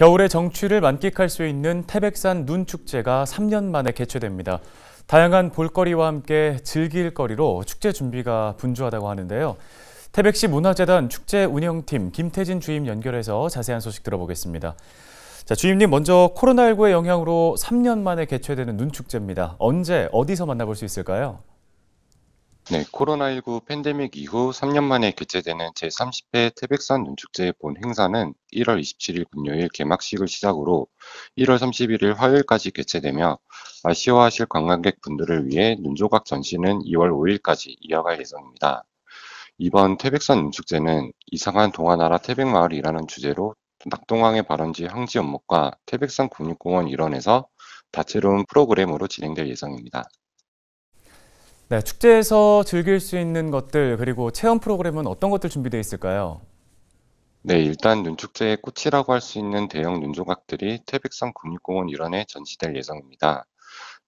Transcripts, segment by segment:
겨울의 정취를 만끽할 수 있는 태백산 눈축제가 3년 만에 개최됩니다. 다양한 볼거리와 함께 즐길 거리로 축제 준비가 분주하다고 하는데요. 태백시 문화재단 축제 운영팀 김태진 주임 연결해서 자세한 소식 들어보겠습니다. 자, 주임님 먼저 코로나19의 영향으로 3년 만에 개최되는 눈축제입니다. 언제 어디서 만나볼 수 있을까요? 네, 코로나19 팬데믹 이후 3년 만에 개최되는 제30회 태백산 눈축제 본 행사는 1월 27일 금요일 개막식을 시작으로 1월 31일 화요일까지 개최되며 아쉬워하실 관광객분들을 위해 눈조각 전시는 2월 5일까지 이어갈 예정입니다. 이번 태백산 눈축제는 이상한 동화나라 태백마을이라는 주제로 낙동강의 발원지 항지 연목과 태백산 국립공원 일원에서 다채로운 프로그램으로 진행될 예정입니다. 네, 축제에서 즐길 수 있는 것들 그리고 체험 프로그램은 어떤 것들 준비되어 있을까요? 네, 일단 눈축제의 꽃이라고 할 수 있는 대형 눈조각들이 태백산 국립공원 일원에 전시될 예정입니다.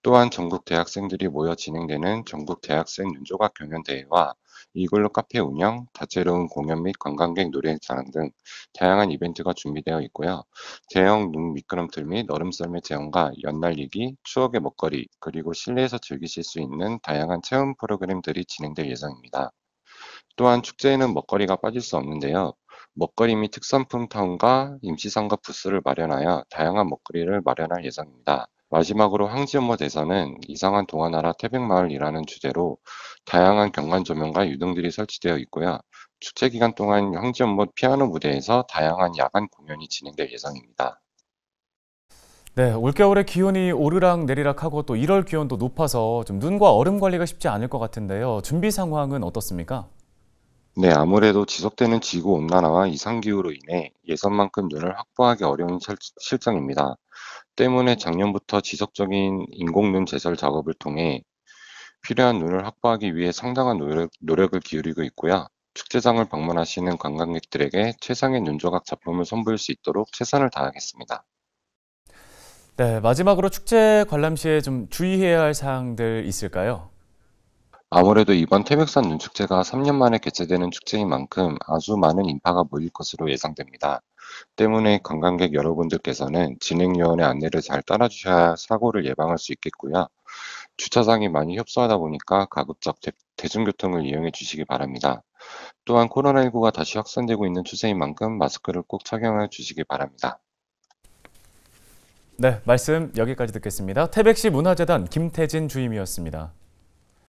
또한 전국 대학생들이 모여 진행되는 전국 대학생 눈조각 경연대회와 이글루 카페 운영, 다채로운 공연 및 관광객 노래자랑 등 다양한 이벤트가 준비되어 있고요. 대형 눈 미끄럼틀 및 얼음썰매 체험과 연날리기, 추억의 먹거리, 그리고 실내에서 즐기실 수 있는 다양한 체험 프로그램들이 진행될 예정입니다. 또한 축제에는 먹거리가 빠질 수 없는데요. 먹거리 및 특산품 타운과 임시상가 부스를 마련하여 다양한 먹거리를 마련할 예정입니다. 마지막으로 황지엄마 대사는 이상한 동화나라 태백마을이라는 주제로 다양한 경관 조명과 유등들이 설치되어 있고요. 축제 기간 동안 황지엄마 피아노 무대에서 다양한 야간 공연이 진행될 예정입니다. 네, 올겨울에 기온이 오르락 내리락하고 또 1월 기온도 높아서 좀 눈과 얼음 관리가 쉽지 않을 것 같은데요. 준비 상황은 어떻습니까? 네, 아무래도 지속되는 지구 온난화와 이상 기후로 인해 예선만큼 눈을 확보하기 어려운 실정입니다. 때문에 작년부터 지속적인 인공눈 제설 작업을 통해 필요한 눈을 확보하기 위해 상당한 노력, 을 기울이고 있고요. 축제장을 방문하시는 관광객들에게 최상의 눈조각 작품을 선보일 수 있도록 최선을 다하겠습니다. 네, 마지막으로 축제 관람 시에 좀 주의해야 할 사항들 있을까요? 아무래도 이번 태백산 눈축제가 3년 만에 개최되는 축제인 만큼 아주 많은 인파가 모일 것으로 예상됩니다. 때문에 관광객 여러분들께서는 진행요원의 안내를 잘 따라주셔야 사고를 예방할 수 있겠고요. 주차장이 많이 협소하다 보니까 가급적 대, 중교통을 이용해 주시기 바랍니다. 또한 코로나19가 다시 확산되고 있는 추세인 만큼 마스크를 꼭 착용해 주시기 바랍니다. 네, 말씀 여기까지 듣겠습니다. 태백시 문화재단 김태진 주임이었습니다.